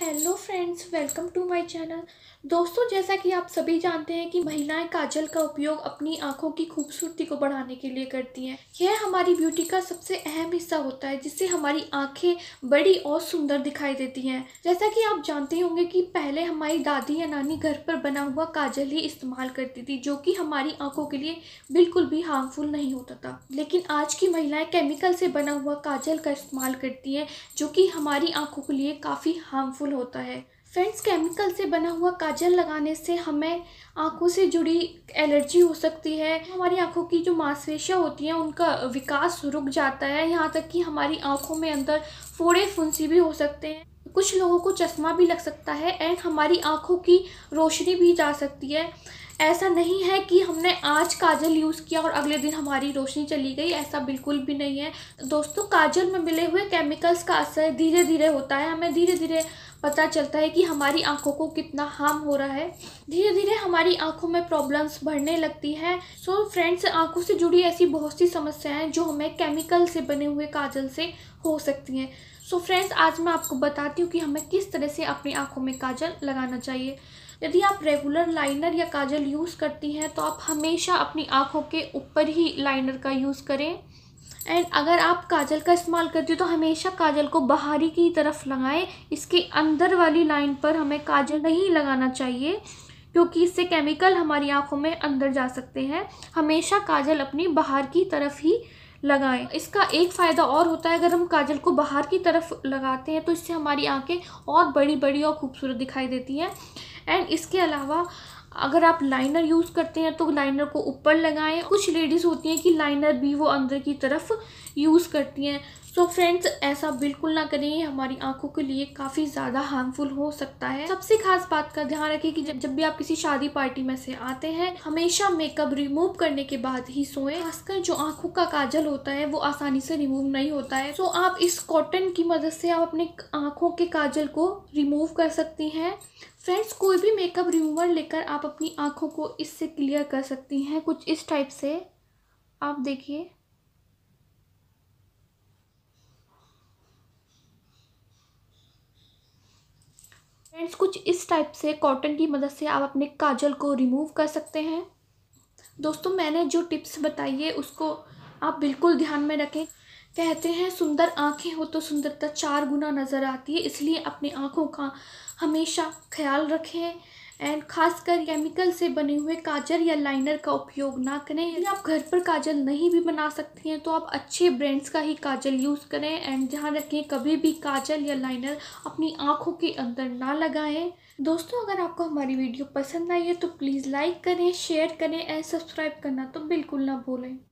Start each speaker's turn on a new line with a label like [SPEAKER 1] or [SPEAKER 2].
[SPEAKER 1] hello friends welcome to my channel दोस्तों जैसा कि आप सभी जानते हैं कि महिलाएं काजल का उपयोग अपनी आंखों की खूबसूरती को बढ़ाने के लिए करती हैं यह हमारी ब्यूटी का सबसे अहम हिस्सा होता है जिससे हमारी आंखें बड़ी और सुंदर दिखाई देती हैं जैसा कि आप जानते होंगे कि पहले हमारी दादी या नानी घर पर बना हुआ काजल ही इस्तेमाल करती थी जो कि हमारी आँखों के लिए बिल्कुल भी हार्मफुल नहीं होता था लेकिन आज की महिलाएँ केमिकल से बना हुआ काजल का इस्तेमाल करती हैं जो कि हमारी आँखों के लिए काफ़ी हार्मफुल यूज़फुल होता है फ्रेंड्स केमिकल से बना हुआ काजल लगाने से हमें आंखों से जुड़ी एलर्जी हो सकती है हमारी आंखों की जो मांसपेशियाँ होती हैं उनका विकास रुक जाता है यहाँ तक कि हमारी आंखों में अंदर फोड़े फुंसी भी हो सकते हैं कुछ लोगों को चश्मा भी लग सकता है एंड हमारी आंखों की रोशनी भी जा सकती है ऐसा नहीं है कि हमने आज काजल यूज़ किया और अगले दिन हमारी रोशनी चली गई ऐसा बिल्कुल भी नहीं है दोस्तों काजल में मिले हुए केमिकल्स का असर धीरे धीरे होता है हमें धीरे धीरे पता चलता है कि हमारी आँखों को कितना हार्म हो रहा है धीरे धीरे हमारी आँखों में प्रॉब्लम्स बढ़ने लगती हैं सो so, फ्रेंड्स आँखों से जुड़ी ऐसी बहुत सी समस्याएं जो हमें केमिकल से बने हुए काजल से हो सकती हैं सो so, फ्रेंड्स आज मैं आपको बताती हूँ कि हमें किस तरह से अपनी आँखों में काजल लगाना चाहिए यदि आप रेगुलर लाइनर या काजल यूज़ करती हैं तो आप हमेशा अपनी आँखों के ऊपर ही लाइनर का यूज़ करें एंड अगर आप काजल का इस्तेमाल करते हो तो हमेशा काजल को बाहरी की तरफ लगाएं इसके अंदर वाली लाइन पर हमें काजल नहीं लगाना चाहिए क्योंकि इससे केमिकल हमारी आँखों में अंदर जा सकते हैं हमेशा काजल अपनी बाहर की तरफ ही लगाएं इसका एक फ़ायदा और होता है अगर हम काजल को बाहर की तरफ लगाते हैं तो इससे हमारी आँखें और बड़ी बड़ी और खूबसूरत दिखाई देती हैं एंड इसके अलावा अगर आप लाइनर यूज़ करते हैं तो लाइनर को ऊपर लगाएं कुछ लेडीज़ होती हैं कि लाइनर भी वो अंदर की तरफ यूज़ करती हैं सो so फ्रेंड्स ऐसा बिल्कुल ना करें ये हमारी आंखों के लिए काफ़ी ज़्यादा हार्मफुल हो सकता है सबसे खास बात का ध्यान रखें कि जब भी आप किसी शादी पार्टी में से आते हैं हमेशा मेकअप रिमूव करने के बाद ही सोएं खासकर जो आंखों का काजल होता है वो आसानी से रिमूव नहीं होता है सो so आप इस कॉटन की मदद से आप अपने आँखों के काजल को रिमूव कर सकती हैं फ्रेंड्स कोई भी मेकअप रिमूवर लेकर आप अपनी आँखों को इससे क्लियर कर सकती हैं कुछ इस टाइप से आप देखिए फ्रेंड्स कुछ इस टाइप से कॉटन की मदद से आप अपने काजल को रिमूव कर सकते हैं दोस्तों मैंने जो टिप्स बताई है उसको आप बिल्कुल ध्यान में रखें कहते हैं सुंदर आँखें हो तो सुंदरता चार गुना नज़र आती है इसलिए अपनी आँखों का हमेशा ख्याल रखें एंड खासकर केमिकल से बने हुए काजल या लाइनर का उपयोग ना करें यदि आप घर पर काजल नहीं भी बना सकती हैं तो आप अच्छे ब्रांड्स का ही काजल यूज़ करें एंड ध्यान रखें कभी भी काजल या लाइनर अपनी आँखों के अंदर ना लगाएं दोस्तों अगर आपको हमारी वीडियो पसंद आई है तो प्लीज़ लाइक करें शेयर करें एंड सब्सक्राइब करना तो बिल्कुल ना भूलें